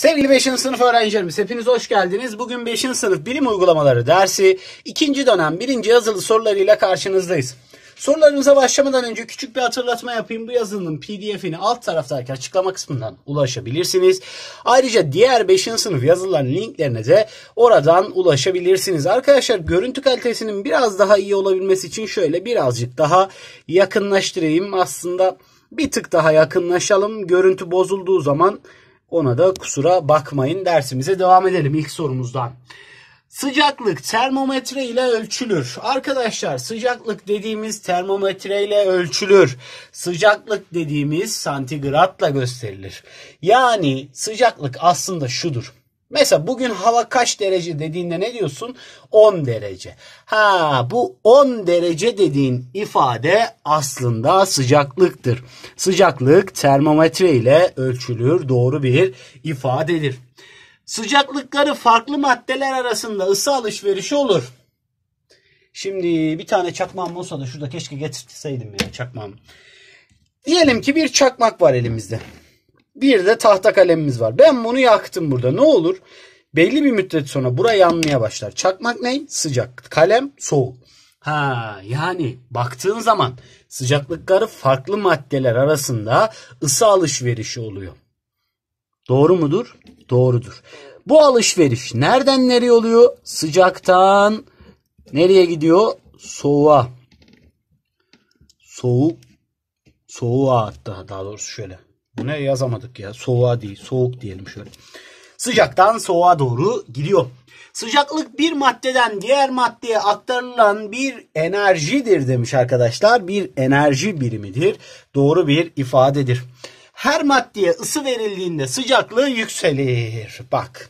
Sevgili 5. sınıf öğrencilerimiz hepiniz hoş geldiniz. Bugün 5. sınıf bilim uygulamaları dersi 2. dönem 1. yazılı sorularıyla karşınızdayız. Sorularımıza başlamadan önce küçük bir hatırlatma yapayım. Bu yazının pdf'ini alt taraftaki açıklama kısmından ulaşabilirsiniz. Ayrıca diğer 5. sınıf yazılan linklerine de oradan ulaşabilirsiniz. Arkadaşlar görüntü kalitesinin biraz daha iyi olabilmesi için şöyle birazcık daha yakınlaştırayım. Aslında bir tık daha yakınlaşalım. Görüntü bozulduğu zaman ona da kusura bakmayın dersimize devam edelim ilk sorumuzdan. Sıcaklık termometre ile ölçülür. Arkadaşlar sıcaklık dediğimiz termometre ile ölçülür. Sıcaklık dediğimiz santigratla gösterilir. Yani sıcaklık aslında şudur. Mesela bugün hava kaç derece dediğinde ne diyorsun? 10 derece. Ha bu 10 derece dediğin ifade aslında sıcaklıktır. Sıcaklık termometre ile ölçülür doğru bir ifadedir. Sıcaklıkları farklı maddeler arasında ısı alışverişi olur. Şimdi bir tane çakmağım olsa da şurada keşke getirseydim ya çakmağım. Diyelim ki bir çakmak var elimizde. Bir de tahta kalemimiz var. Ben bunu yaktım burada. Ne olur? Belli bir müddet sonra bura yanmaya başlar. Çakmak ne? Sıcak. Kalem soğuk. Ha yani baktığın zaman sıcaklıkları farklı maddeler arasında ısı alışverişi oluyor. Doğru mudur? Doğrudur. Bu alışveriş nereden nereye oluyor? Sıcaktan nereye gidiyor? Soğuğa. Soğuk. Soğuğa hatta daha doğrusu şöyle. Bu yazamadık ya. Soğuğa değil. Soğuk diyelim şöyle. Sıcaktan soğuğa doğru gidiyor. Sıcaklık bir maddeden diğer maddeye aktarılan bir enerjidir demiş arkadaşlar. Bir enerji birimidir. Doğru bir ifadedir. Her maddeye ısı verildiğinde sıcaklığı yükselir. Bak.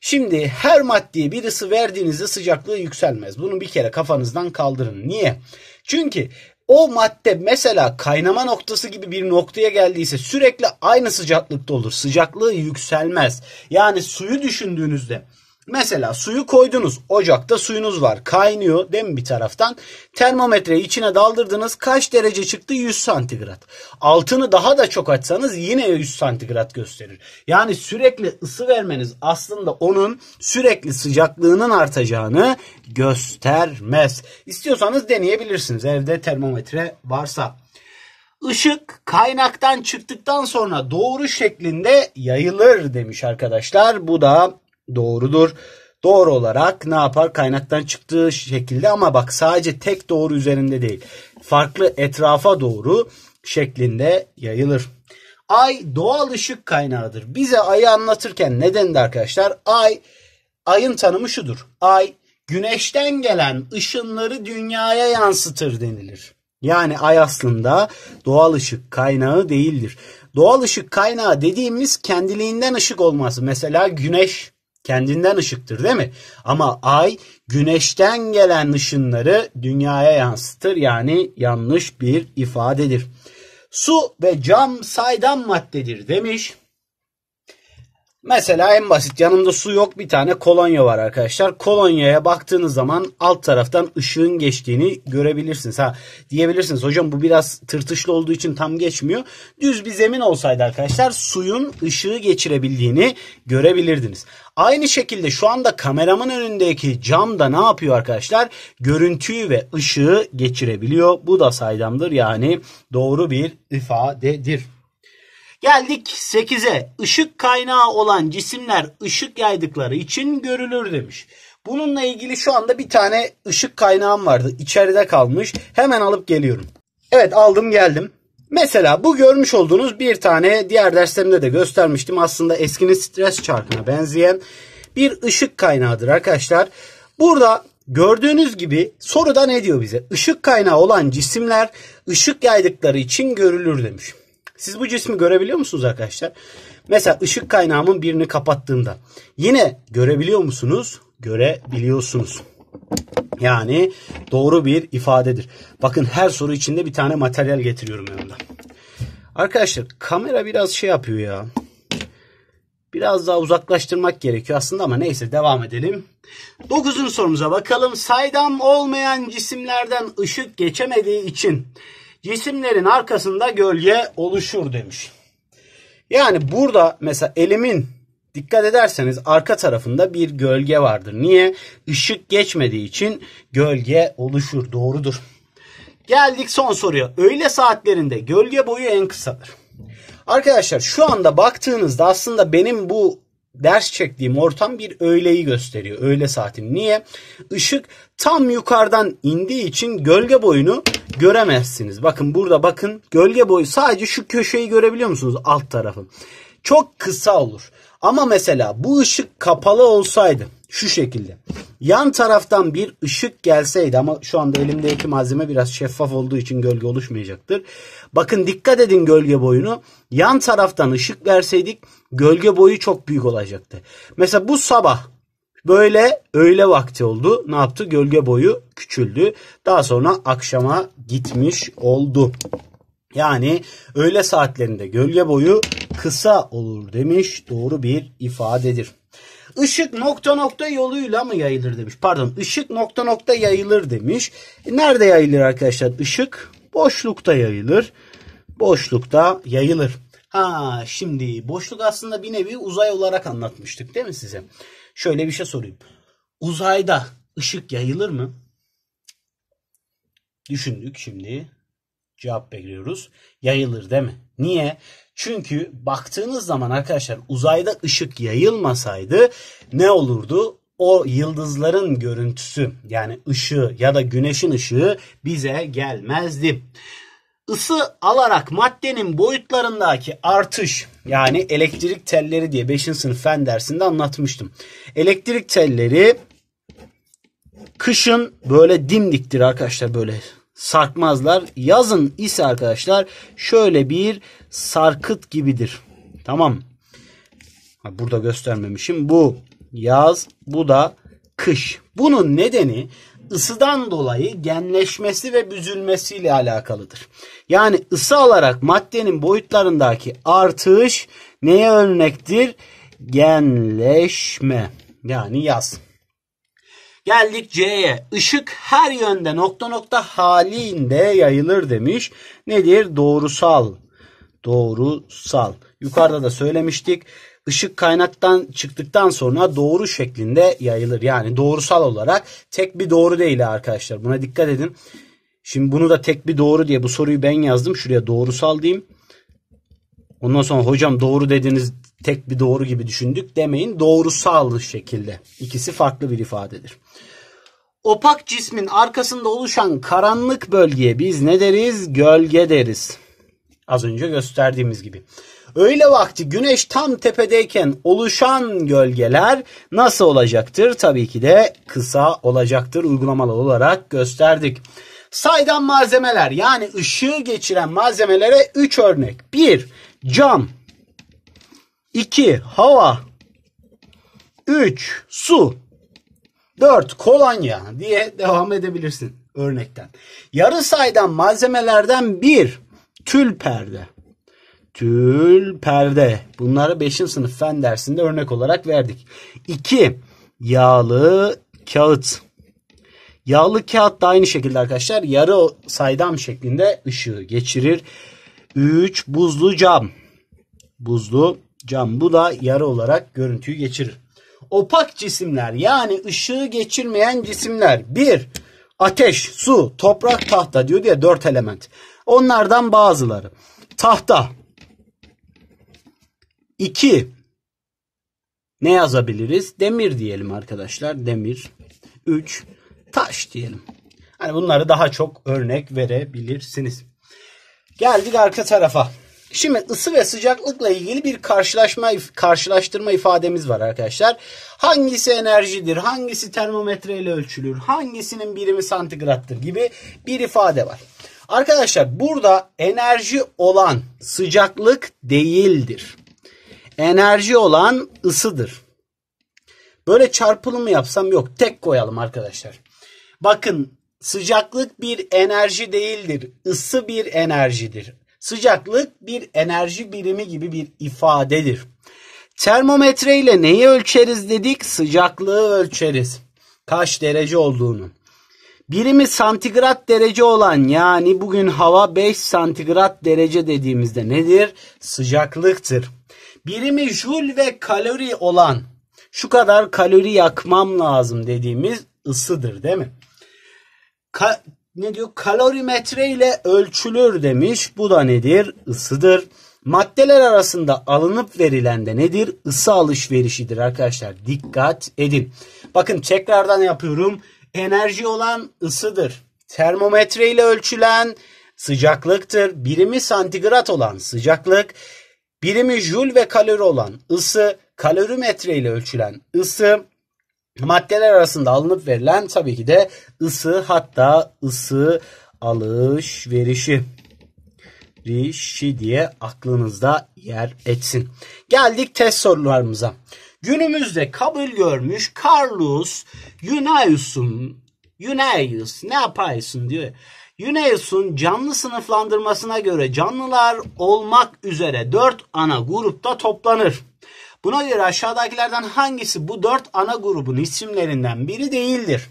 Şimdi her maddeye bir ısı verdiğinizde sıcaklığı yükselmez. Bunu bir kere kafanızdan kaldırın. Niye? Çünkü o madde mesela kaynama noktası gibi bir noktaya geldiyse sürekli aynı sıcaklıkta olur. Sıcaklığı yükselmez. Yani suyu düşündüğünüzde Mesela suyu koydunuz. Ocakta suyunuz var. Kaynıyor değil mi bir taraftan? Termometreyi içine daldırdınız. Kaç derece çıktı? 100 santigrat. Altını daha da çok açsanız yine 100 santigrat gösterir. Yani sürekli ısı vermeniz aslında onun sürekli sıcaklığının artacağını göstermez. İstiyorsanız deneyebilirsiniz evde termometre varsa. Işık kaynaktan çıktıktan sonra doğru şeklinde yayılır demiş arkadaşlar. Bu da doğrudur. Doğru olarak ne yapar? Kaynaktan çıktığı şekilde ama bak sadece tek doğru üzerinde değil. Farklı etrafa doğru şeklinde yayılır. Ay doğal ışık kaynağıdır. Bize ayı anlatırken neden de arkadaşlar? Ay ayın tanımı şudur. Ay güneşten gelen ışınları dünyaya yansıtır denilir. Yani ay aslında doğal ışık kaynağı değildir. Doğal ışık kaynağı dediğimiz kendiliğinden ışık olması. Mesela güneş Kendinden ışıktır değil mi? Ama ay güneşten gelen ışınları dünyaya yansıtır. Yani yanlış bir ifadedir. Su ve cam saydam maddedir demiş. Mesela en basit yanımda su yok bir tane kolonya var arkadaşlar. Kolonyaya baktığınız zaman alt taraftan ışığın geçtiğini görebilirsiniz. Ha diyebilirsiniz hocam bu biraz tırtışlı olduğu için tam geçmiyor. Düz bir zemin olsaydı arkadaşlar suyun ışığı geçirebildiğini görebilirdiniz. Aynı şekilde şu anda kameramın önündeki cam da ne yapıyor arkadaşlar? Görüntüyü ve ışığı geçirebiliyor. Bu da saydamdır yani doğru bir ifadedir. Geldik 8'e. Işık kaynağı olan cisimler ışık yaydıkları için görülür demiş. Bununla ilgili şu anda bir tane ışık kaynağım vardı. İçeride kalmış. Hemen alıp geliyorum. Evet aldım geldim. Mesela bu görmüş olduğunuz bir tane diğer derslerimde de göstermiştim. Aslında eskinin stres çarkına benzeyen bir ışık kaynağıdır arkadaşlar. Burada gördüğünüz gibi soruda ne diyor bize? Işık kaynağı olan cisimler ışık yaydıkları için görülür demiş. Siz bu cismi görebiliyor musunuz arkadaşlar? Mesela ışık kaynağımın birini kapattığımda yine görebiliyor musunuz? Görebiliyorsunuz. Yani doğru bir ifadedir. Bakın her soru içinde bir tane materyal getiriyorum yanımda. Arkadaşlar kamera biraz şey yapıyor ya. Biraz daha uzaklaştırmak gerekiyor aslında ama neyse devam edelim. Dokuzuncu sorumuza bakalım. Saydam olmayan cisimlerden ışık geçemediği için Cisimlerin arkasında gölge oluşur demiş. Yani burada mesela elimin dikkat ederseniz arka tarafında bir gölge vardır. Niye? Işık geçmediği için gölge oluşur. Doğrudur. Geldik son soruya. Öğle saatlerinde gölge boyu en kısadır. Arkadaşlar şu anda baktığınızda aslında benim bu ders çektiğim ortam bir öğleyi gösteriyor. Öğle saatini. Niye? Işık tam yukarıdan indiği için gölge boyunu göremezsiniz. Bakın burada bakın gölge boyu sadece şu köşeyi görebiliyor musunuz alt tarafın? Çok kısa olur. Ama mesela bu ışık kapalı olsaydı şu şekilde. Yan taraftan bir ışık gelseydi ama şu anda elimdeki malzeme biraz şeffaf olduğu için gölge oluşmayacaktır. Bakın dikkat edin gölge boyunu. Yan taraftan ışık verseydik gölge boyu çok büyük olacaktı. Mesela bu sabah Böyle öğle vakti oldu. Ne yaptı? Gölge boyu küçüldü. Daha sonra akşama gitmiş oldu. Yani öğle saatlerinde gölge boyu kısa olur demiş. Doğru bir ifadedir. Işık nokta nokta yoluyla mı yayılır demiş. Pardon ışık nokta nokta yayılır demiş. E nerede yayılır arkadaşlar? Işık boşlukta yayılır. Boşlukta yayılır. Ha şimdi boşluk aslında bir nevi uzay olarak anlatmıştık değil mi size? Şöyle bir şey sorayım. Uzayda ışık yayılır mı? Düşündük şimdi cevap bekliyoruz. Yayılır değil mi? Niye? Çünkü baktığınız zaman arkadaşlar uzayda ışık yayılmasaydı ne olurdu? O yıldızların görüntüsü yani ışığı ya da güneşin ışığı bize gelmezdi. Isı alarak maddenin boyutlarındaki artış yani elektrik telleri diye 5. sınıf fen dersinde anlatmıştım. Elektrik telleri kışın böyle dimdiktir arkadaşlar böyle sarkmazlar. Yazın ise arkadaşlar şöyle bir sarkıt gibidir. Tamam. Burada göstermemişim. Bu yaz, bu da kış. Bunun nedeni ısıdan dolayı genleşmesi ve büzülmesiyle alakalıdır. Yani ısı alarak maddenin boyutlarındaki artış neye örnektir? Genleşme. Yani yaz. Geldik C'ye. Işık her yönde nokta nokta halinde yayılır demiş. Nedir? Doğrusal. Doğrusal. Yukarıda da söylemiştik. Işık kaynaktan çıktıktan sonra doğru şeklinde yayılır. Yani doğrusal olarak tek bir doğru değil arkadaşlar. Buna dikkat edin. Şimdi bunu da tek bir doğru diye bu soruyu ben yazdım. Şuraya doğrusal diyeyim. Ondan sonra hocam doğru dediniz tek bir doğru gibi düşündük demeyin. Doğrusal şekilde. İkisi farklı bir ifadedir. Opak cismin arkasında oluşan karanlık bölgeye biz ne deriz? Gölge deriz. Az önce gösterdiğimiz gibi. Öyle vakti güneş tam tepedeyken oluşan gölgeler nasıl olacaktır? Tabii ki de kısa olacaktır uygulamalı olarak gösterdik. Saydam malzemeler yani ışığı geçiren malzemelere 3 örnek. 1. Cam 2. Hava 3. Su 4. Kolonya diye devam edebilirsin örnekten. Yarı saydam malzemelerden 1. Tül perde. Tül perde. Bunları 5. sınıf fen dersinde örnek olarak verdik. 2. Yağlı kağıt. Yağlı kağıt da aynı şekilde arkadaşlar yarı saydam şeklinde ışığı geçirir. 3. Buzlu cam. Buzlu cam. Bu da yarı olarak görüntüyü geçirir. Opak cisimler yani ışığı geçirmeyen cisimler. Bir, ateş, su, toprak, tahta diyor diye dört element. Onlardan bazıları. Tahta. İki, ne yazabiliriz? Demir diyelim arkadaşlar. Demir. Üç, taş diyelim. Hani bunları daha çok örnek verebilirsiniz. Geldik arka tarafa. Şimdi ısı ve sıcaklıkla ilgili bir karşılaşma karşılaştırma ifademiz var arkadaşlar. Hangisi enerjidir, hangisi termometreyle ölçülür, hangisinin birimi santigrattır gibi bir ifade var. Arkadaşlar burada enerji olan sıcaklık değildir. Enerji olan ısıdır. Böyle çarpılımı yapsam yok. Tek koyalım arkadaşlar. Bakın sıcaklık bir enerji değildir. Isı bir enerjidir. Sıcaklık bir enerji birimi gibi bir ifadedir. Termometre ile neyi ölçeriz dedik? Sıcaklığı ölçeriz. Kaç derece olduğunu. Birimi santigrat derece olan yani bugün hava 5 santigrat derece dediğimizde nedir? Sıcaklıktır. Birimi jül ve kalori olan şu kadar kalori yakmam lazım dediğimiz ısıdır değil mi? Ka- ne diyor? Kalorimetre ile ölçülür demiş. Bu da nedir? Isıdır. Maddeler arasında alınıp verilen de nedir? Isı alışverişidir arkadaşlar. Dikkat edin. Bakın tekrardan yapıyorum. Enerji olan ısıdır. Termometre ile ölçülen sıcaklıktır. Birimi santigrat olan sıcaklık, birimi jül ve kalori olan ısı, kalorimetre ile ölçülen ısı, Maddeler arasında alınıp verilen tabii ki de ısı hatta ısı alışverişi rişi diye aklınızda yer etsin. Geldik test sorularımıza. Günümüzde kabul görmüş Carlos Yunayus'un Yunayus ne yapaysın diyor. Yunayus'un canlı sınıflandırmasına göre canlılar olmak üzere 4 ana grupta toplanır. Buna göre aşağıdakilerden hangisi bu dört ana grubun isimlerinden biri değildir?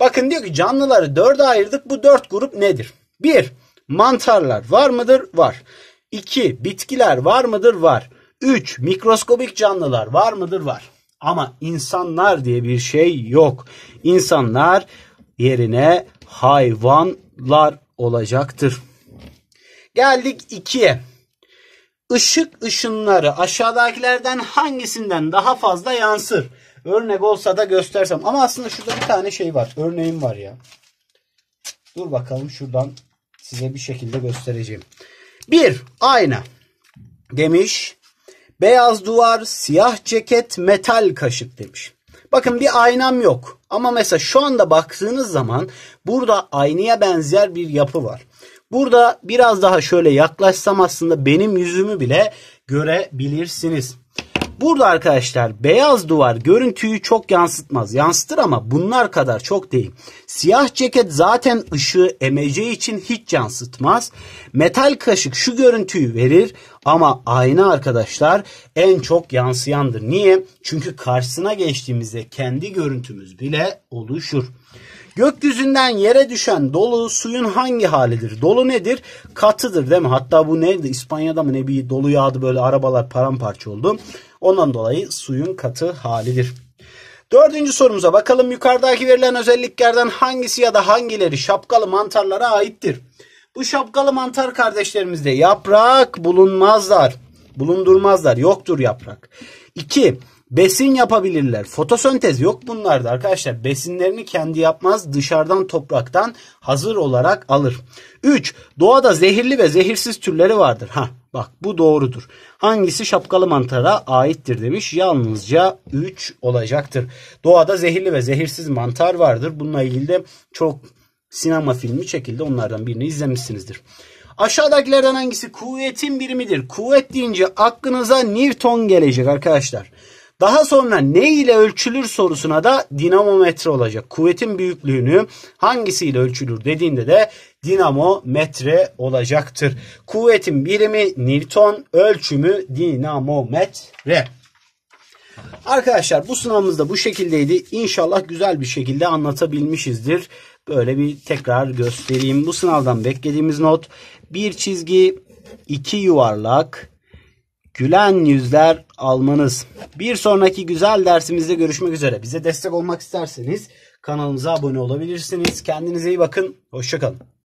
Bakın diyor ki canlıları dörde ayırdık. Bu dört grup nedir? Bir, mantarlar var mıdır? Var. İki, bitkiler var mıdır? Var. Üç, mikroskobik canlılar var mıdır? Var. Ama insanlar diye bir şey yok. İnsanlar yerine hayvanlar olacaktır. Geldik ikiye. Işık ışınları aşağıdakilerden hangisinden daha fazla yansır? Örnek olsa da göstersem. Ama aslında şurada bir tane şey var. Örneğim var ya. Dur bakalım şuradan size bir şekilde göstereceğim. Bir ayna demiş. Beyaz duvar, siyah ceket, metal kaşık demiş. Bakın bir aynam yok. Ama mesela şu anda baktığınız zaman burada aynaya benzer bir yapı var. Burada biraz daha şöyle yaklaşsam aslında benim yüzümü bile görebilirsiniz. Burada arkadaşlar beyaz duvar görüntüyü çok yansıtmaz. Yansıtır ama bunlar kadar çok değil. Siyah ceket zaten ışığı emeceği için hiç yansıtmaz. Metal kaşık şu görüntüyü verir ama ayna arkadaşlar en çok yansıyandır. Niye? Çünkü karşısına geçtiğimizde kendi görüntümüz bile oluşur. Gökyüzünden yere düşen dolu suyun hangi halidir? Dolu nedir? Katıdır değil mi? Hatta bu neydi? İspanya'da mı ne bir dolu yağdı böyle arabalar paramparça oldu. Ondan dolayı suyun katı halidir. Dördüncü sorumuza bakalım. Yukarıdaki verilen özelliklerden hangisi ya da hangileri şapkalı mantarlara aittir? Bu şapkalı mantar kardeşlerimizde yaprak bulunmazlar. Bulundurmazlar. Yoktur yaprak. 2. Besin yapabilirler. Fotosentez yok bunlarda arkadaşlar. Besinlerini kendi yapmaz dışarıdan topraktan hazır olarak alır. 3. Doğada zehirli ve zehirsiz türleri vardır. Ha bak bu doğrudur. Hangisi şapkalı mantara aittir demiş. Yalnızca 3 olacaktır. Doğada zehirli ve zehirsiz mantar vardır. Bununla ilgili de çok sinema filmi çekildi. Onlardan birini izlemişsinizdir. Aşağıdakilerden hangisi kuvvetin birimidir? Kuvvet deyince aklınıza Newton gelecek arkadaşlar. Daha sonra ne ile ölçülür sorusuna da dinamometre olacak. Kuvvetin büyüklüğünü hangisiyle ölçülür dediğinde de dinamo metre olacaktır. Kuvvetin birimi Newton, ölçümü dinamometre. Arkadaşlar bu sınavımız da bu şekildeydi. İnşallah güzel bir şekilde anlatabilmişizdir. Böyle bir tekrar göstereyim. Bu sınavdan beklediğimiz not bir çizgi, iki yuvarlak, gülen yüzler almanız. Bir sonraki güzel dersimizde görüşmek üzere. Bize destek olmak isterseniz kanalımıza abone olabilirsiniz. Kendinize iyi bakın. Hoşçakalın.